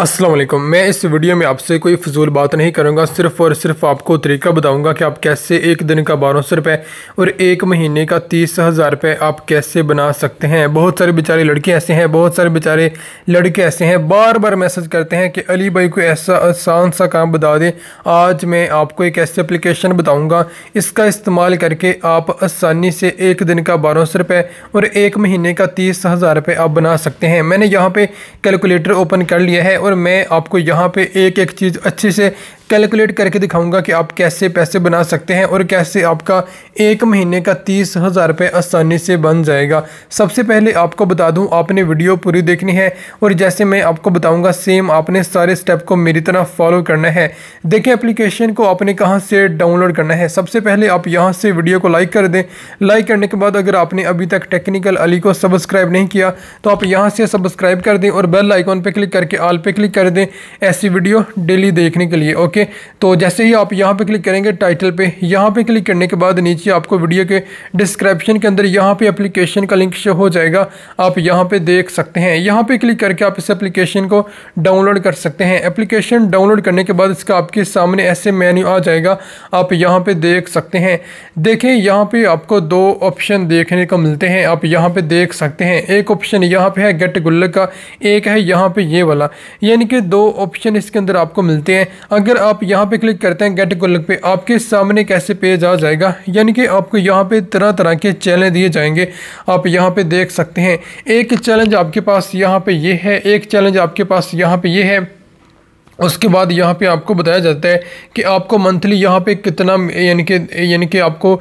असलम मैं इस वीडियो में आपसे कोई फजूल बात नहीं करूंगा सिर्फ और सिर्फ आपको तरीका बताऊंगा कि आप कैसे एक दिन का बारह सौ रुपये और एक महीने का तीस हज़ार रुपये आप कैसे बना सकते हैं बहुत सारे बेचारे लड़के ऐसे हैं बहुत सारे बेचारे लड़के ऐसे हैं बार बार मैसेज करते हैं कि अली भाई को ऐसा आसान सा काम बता दें आज मैं आपको एक ऐसी एप्लीकेशन बताऊँगा इसका इस्तेमाल करके आप आसानी से एक दिन का बारह सौ रुपये और एक महीने का तीस हज़ार रुपये आप बना सकते हैं मैंने यहाँ पर कैलकुलेटर ओपन कर लिया है और मैं आपको यहाँ पे एक एक चीज़ अच्छे से कैलकुलेट करके दिखाऊंगा कि आप कैसे पैसे बना सकते हैं और कैसे आपका एक महीने का तीस हज़ार रुपये आसानी से बन जाएगा सबसे पहले आपको बता दूं आपने वीडियो पूरी देखनी है और जैसे मैं आपको बताऊंगा सेम आपने सारे स्टेप को मेरी तरह फॉलो करना है देखें एप्लीकेशन को आपने कहाँ से डाउनलोड करना है सबसे पहले आप यहाँ से वीडियो को लाइक कर दें लाइक करने के बाद अगर आपने अभी तक टेक्निकल अली को सब्सक्राइब नहीं किया तो आप यहाँ से सब्सक्राइब कर दें और बेल आइकॉन पर क्लिक करके आल पर क्लिक कर दें ऐसी वीडियो डेली देखने के लिए ओके ओके तो जैसे ही आप यहाँ पे क्लिक करेंगे टाइटल पे यहाँ पे क्लिक करने के बाद नीचे आपको वीडियो के डिस्क्रिप्शन के अंदर यहाँ पे एप्लीकेशन का लिंक शो हो जाएगा आप यहाँ पे देख सकते हैं यहाँ पे क्लिक करके आप इस एप्लीकेशन को डाउनलोड कर सकते हैं एप्लीकेशन डाउनलोड करने के बाद इसका आपके सामने ऐसे मेन्यू आ जाएगा आप यहाँ पर देख सकते हैं देखें यहाँ पर आपको दो ऑप्शन देखने को मिलते हैं आप यहाँ पर देख सकते हैं एक ऑप्शन यहाँ पर है गेट गुल्लक का एक है यहाँ पर ये वाला यानी कि दो ऑप्शन इसके अंदर आपको मिलते हैं अगर आप यहाँ पे क्लिक करते हैं गेट गुल्लक पे आपके सामने कैसे पेज आ जाएगा यानी कि आपको यहाँ पे तरह तरह के चैलेंज दिए जाएंगे आप यहाँ पे देख सकते हैं एक चैलेंज आपके पास यहाँ पे ये यह है एक चैलेंज आपके पास यहाँ पे ये यह है उसके बाद यहाँ पे आपको बताया जाता है कि आपको मंथली यहाँ पे कितना यानी कि यानी कि आपको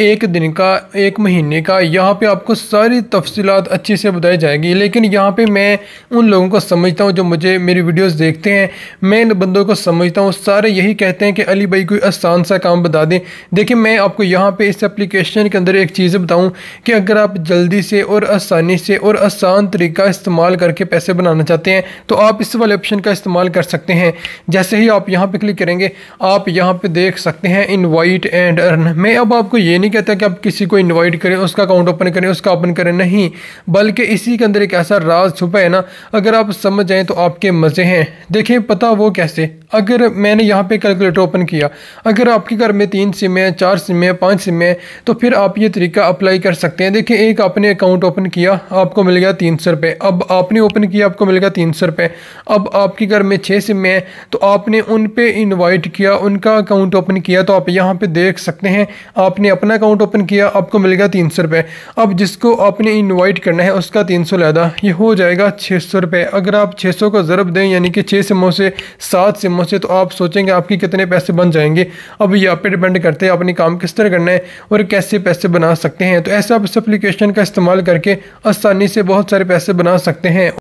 एक दिन का एक महीने का यहाँ पे आपको सारी तफसीलात अच्छे से बताई जाएगी लेकिन यहाँ पे मैं उन लोगों को समझता हूँ जो मुझे मेरी वीडियोस देखते हैं मैं इन बंदों को समझता हूँ सारे यही कहते हैं कि अली भाई कोई आसान सा काम बता दें देखिए मैं आपको यहाँ पर इस एप्लीकेशन के अंदर एक चीज़ बताऊँ कि अगर आप जल्दी से और आसानी से और आसान तरीका इस्तेमाल करके पैसे बनाना चाहते हैं तो आप इस वाले ऑप्शन का इस्तेमाल कर सकते हैं जैसे ही आप यहाँ पर क्लिक करेंगे आप यहाँ पर देख सकते हैं इन एंड अर्न मैं अब आपको ये नहीं कहता कि आप किसी को इनवाइट करें उसका अकाउंट ओपन करें उसका ओपन करें नहीं बल्कि इसी के अंदर एक ऐसा राज छुपा है ना अगर आप समझ जाएँ तो आपके मज़े हैं देखें पता वो कैसे अगर मैंने यहाँ पे कैलकुलेटर ओपन किया अगर आपके घर में तीन सिम है चार सिमें है पाँच सिमें हैं तो फिर आप ये तरीका अप्लाई कर सकते हैं देखिए एक आपने अकाउंट ओपन किया आपको मिल गया तीन सौ रुपये अब आपने ओपन किया आपको मिल गया तीन सौ रुपये अब आपके घर में छः सिमें हैं तो आपने उन पर इन्वाइट किया उनका अकाउंट ओपन किया तो आप यहाँ पर देख सकते हैं आपने अपना अकाउंट ओपन किया आपको मिल गया तीन सौ रुपये अब जिसको आपने इन्वाइट करना है उसका तीन सौ लादा ये हो जाएगा छः सौ रुपये अगर आप छः सौ को ज़रब दें यानी कि छः सिमों से सात सिमों ओर से तो आप सोचेंगे आपके कितने पैसे बन जाएंगे अब ये आप पर डिपेंड करते हैं अपने काम किस तरह करना है और कैसे पैसे बना सकते हैं तो ऐसे आप इस एप्लीकेशन का इस्तेमाल करके आसानी से बहुत सारे पैसे बना सकते हैं